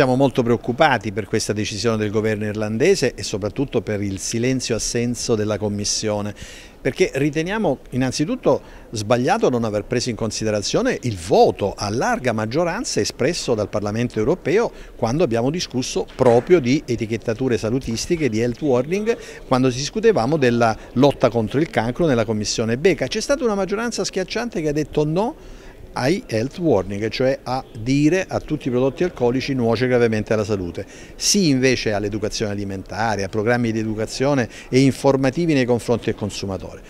Siamo molto preoccupati per questa decisione del governo irlandese e soprattutto per il silenzio assenso della Commissione, perché riteniamo innanzitutto sbagliato non aver preso in considerazione il voto a larga maggioranza espresso dal Parlamento europeo quando abbiamo discusso proprio di etichettature salutistiche, di health warning, quando discutevamo della lotta contro il cancro nella Commissione Beca. C'è stata una maggioranza schiacciante che ha detto no ai health warning, cioè a dire a tutti i prodotti alcolici nuoce gravemente alla salute. Sì invece all'educazione alimentare, a programmi di educazione e informativi nei confronti del consumatore.